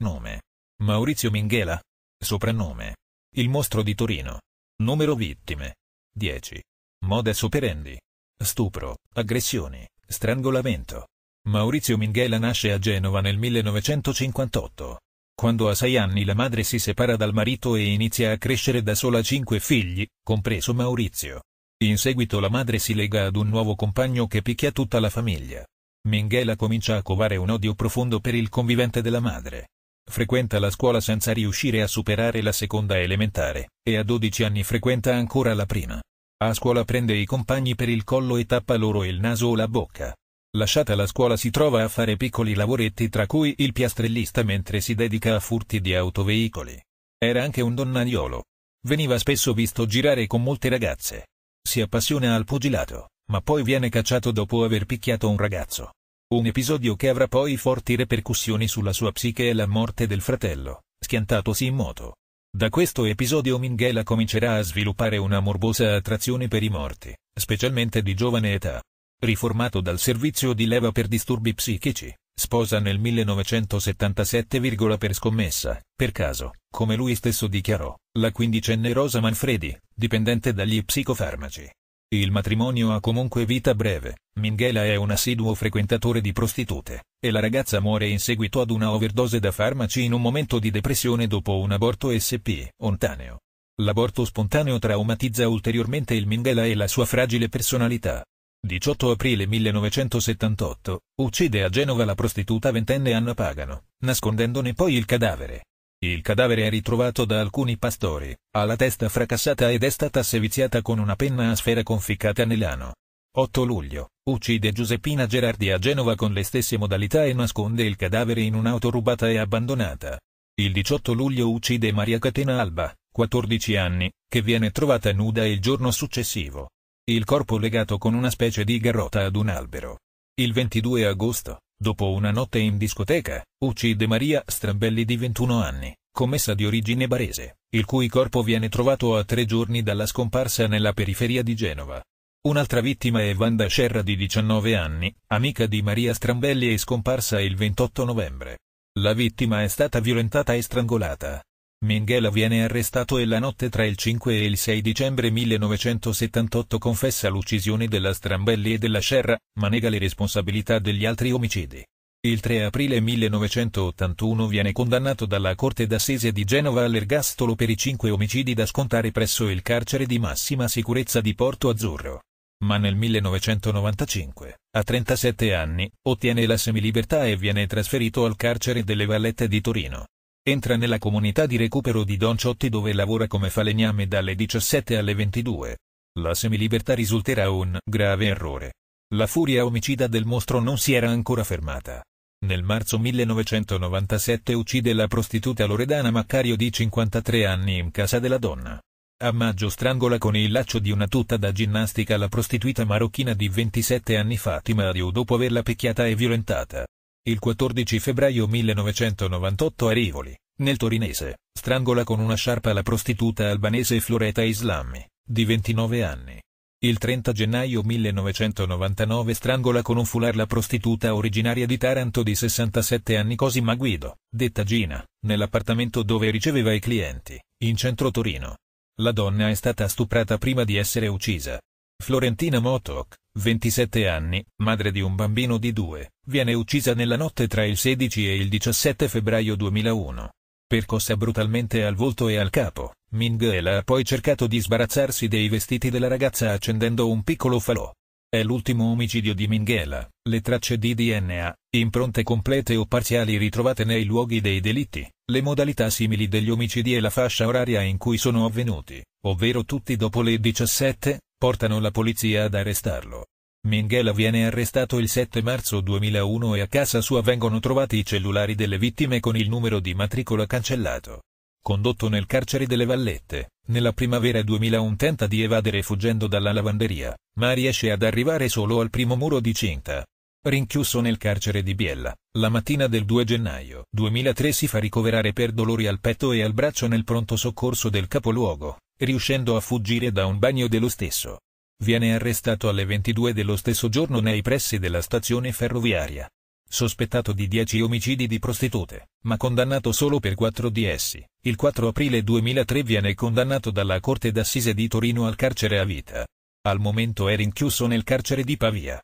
Nome. Maurizio Minghela. Soprannome. Il mostro di Torino. Numero vittime. 10. Modus operandi. Stupro, aggressioni, strangolamento. Maurizio Minghela nasce a Genova nel 1958. Quando a sei anni la madre si separa dal marito e inizia a crescere da sola cinque figli, compreso Maurizio. In seguito la madre si lega ad un nuovo compagno che picchia tutta la famiglia. Minghela comincia a covare un odio profondo per il convivente della madre frequenta la scuola senza riuscire a superare la seconda elementare, e a 12 anni frequenta ancora la prima. A scuola prende i compagni per il collo e tappa loro il naso o la bocca. Lasciata la scuola si trova a fare piccoli lavoretti tra cui il piastrellista mentre si dedica a furti di autoveicoli. Era anche un donnaiolo. Veniva spesso visto girare con molte ragazze. Si appassiona al pugilato, ma poi viene cacciato dopo aver picchiato un ragazzo. Un episodio che avrà poi forti repercussioni sulla sua psiche e la morte del fratello, schiantatosi in moto. Da questo episodio Minghela comincerà a sviluppare una morbosa attrazione per i morti, specialmente di giovane età. Riformato dal servizio di leva per disturbi psichici, sposa nel 1977, per scommessa, per caso, come lui stesso dichiarò, la quindicenne Rosa Manfredi, dipendente dagli psicofarmaci. Il matrimonio ha comunque vita breve, Minghela è un assiduo frequentatore di prostitute, e la ragazza muore in seguito ad una overdose da farmaci in un momento di depressione dopo un aborto SP, ontaneo. L'aborto spontaneo traumatizza ulteriormente il Minghela e la sua fragile personalità. 18 aprile 1978, uccide a Genova la prostituta ventenne Anna Pagano, nascondendone poi il cadavere. Il cadavere è ritrovato da alcuni pastori, ha la testa fracassata ed è stata seviziata con una penna a sfera conficcata nell'ano. 8 luglio, uccide Giuseppina Gerardi a Genova con le stesse modalità e nasconde il cadavere in un'auto rubata e abbandonata. Il 18 luglio uccide Maria Catena Alba, 14 anni, che viene trovata nuda il giorno successivo. Il corpo legato con una specie di garrota ad un albero. Il 22 agosto, dopo una notte in discoteca, uccide Maria Strabelli di 21 anni, commessa di origine barese, il cui corpo viene trovato a tre giorni dalla scomparsa nella periferia di Genova. Un'altra vittima è Wanda Scerra di 19 anni, amica di Maria Strambelli e scomparsa il 28 novembre. La vittima è stata violentata e strangolata. Minghela viene arrestato e la notte tra il 5 e il 6 dicembre 1978 confessa l'uccisione della Strambelli e della Scerra, ma nega le responsabilità degli altri omicidi. Il 3 aprile 1981 viene condannato dalla Corte d'Assese di Genova all'ergastolo per i cinque omicidi da scontare presso il carcere di massima sicurezza di Porto Azzurro. Ma nel 1995, a 37 anni, ottiene la semilibertà e viene trasferito al carcere delle Vallette di Torino. Entra nella comunità di recupero di Don Ciotti dove lavora come falegname dalle 17 alle 22. La semilibertà risulterà un grave errore. La furia omicida del mostro non si era ancora fermata. Nel marzo 1997 uccide la prostituta Loredana Maccario di 53 anni in casa della donna. A maggio strangola con il laccio di una tuta da ginnastica la prostituta marocchina di 27 anni Fatima Ariu dopo averla picchiata e violentata. Il 14 febbraio 1998 a Rivoli, nel torinese, strangola con una sciarpa la prostituta albanese Floreta Islami, di 29 anni. Il 30 gennaio 1999 strangola con un foulard la prostituta originaria di Taranto di 67 anni Cosima Guido, detta Gina, nell'appartamento dove riceveva i clienti, in centro Torino. La donna è stata stuprata prima di essere uccisa. Florentina Motok, 27 anni, madre di un bambino di due, viene uccisa nella notte tra il 16 e il 17 febbraio 2001. Percossa brutalmente al volto e al capo, Minghella ha poi cercato di sbarazzarsi dei vestiti della ragazza accendendo un piccolo falò. È l'ultimo omicidio di Minghella. Le tracce di DNA, impronte complete o parziali ritrovate nei luoghi dei delitti, le modalità simili degli omicidi e la fascia oraria in cui sono avvenuti, ovvero tutti dopo le 17, portano la polizia ad arrestarlo. Minghella viene arrestato il 7 marzo 2001 e a casa sua vengono trovati i cellulari delle vittime con il numero di matricola cancellato. Condotto nel carcere delle Vallette, nella primavera 2001 tenta di evadere fuggendo dalla lavanderia, ma riesce ad arrivare solo al primo muro di cinta. Rinchiuso nel carcere di Biella, la mattina del 2 gennaio 2003 si fa ricoverare per dolori al petto e al braccio nel pronto soccorso del capoluogo, riuscendo a fuggire da un bagno dello stesso viene arrestato alle 22 dello stesso giorno nei pressi della stazione ferroviaria. Sospettato di 10 omicidi di prostitute, ma condannato solo per 4 di essi, il 4 aprile 2003 viene condannato dalla Corte d'Assise di Torino al carcere a vita. Al momento è rinchiuso nel carcere di Pavia.